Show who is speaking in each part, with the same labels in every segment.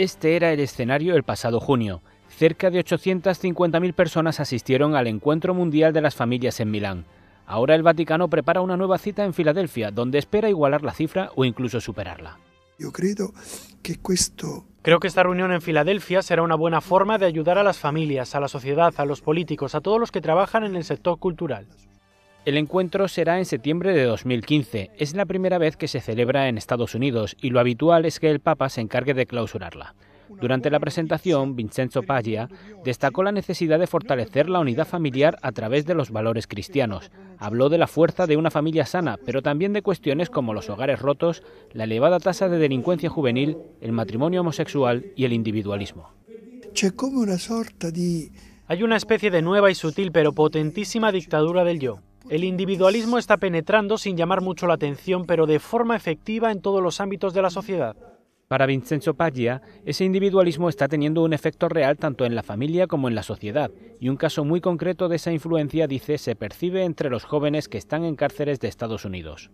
Speaker 1: Este era el escenario el pasado junio. Cerca de 850.000 personas asistieron al Encuentro Mundial de las Familias en Milán. Ahora el
Speaker 2: Vaticano prepara una nueva cita en Filadelfia, donde espera igualar la cifra o incluso superarla. Yo creo que Creo que esta reunión en Filadelfia será una buena forma de ayudar a las familias, a la sociedad, a los políticos, a todos los que trabajan en el sector cultural. El
Speaker 1: encuentro será en septiembre de 2015. Es la primera vez que se celebra en Estados Unidos y lo habitual es que el Papa se encargue de clausurarla. Durante la presentación, Vincenzo Paglia destacó la necesidad de fortalecer la unidad familiar a través de los valores cristianos. Habló de la fuerza de una familia sana, pero también de cuestiones como los hogares rotos, la elevada tasa de
Speaker 2: delincuencia juvenil, el matrimonio homosexual y el individualismo. Hay una especie de nueva y sutil pero potentísima dictadura del yo el individualismo está penetrando sin llamar mucho la atención, pero de forma efectiva en todos los ámbitos de la sociedad. Para Vincenzo Paglia, ese individualismo está teniendo un efecto real tanto en la familia
Speaker 1: como en la sociedad, y un caso muy concreto de esa influencia, dice, se percibe entre los jóvenes que
Speaker 2: están en cárceles de Estados Unidos.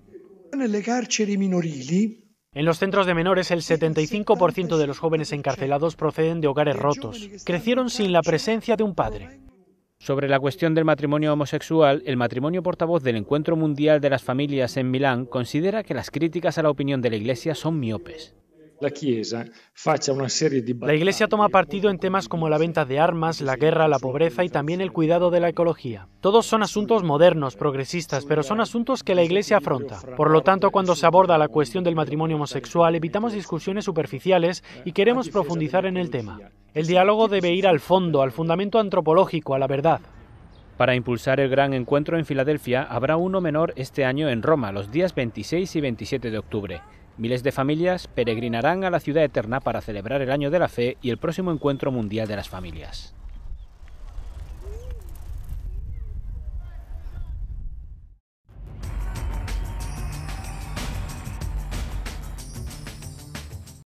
Speaker 2: En los centros de menores, el 75% de los jóvenes encarcelados proceden de hogares rotos. Crecieron sin la presencia de un padre.
Speaker 1: Sobre la cuestión del matrimonio homosexual, el matrimonio portavoz del Encuentro Mundial de las Familias en Milán considera que las críticas a la opinión de la Iglesia son miopes.
Speaker 2: La Iglesia toma partido en temas como la venta de armas, la guerra, la pobreza y también el cuidado de la ecología. Todos son asuntos modernos, progresistas, pero son asuntos que la Iglesia afronta. Por lo tanto, cuando se aborda la cuestión del matrimonio homosexual, evitamos discusiones superficiales y queremos profundizar en el tema. El diálogo debe ir al fondo, al fundamento antropológico, a la verdad. Para impulsar el gran encuentro en Filadelfia, habrá
Speaker 1: uno menor este año en Roma, los días 26 y 27 de octubre. Miles de familias peregrinarán a la ciudad eterna para celebrar el año de la fe y el próximo encuentro mundial de las familias.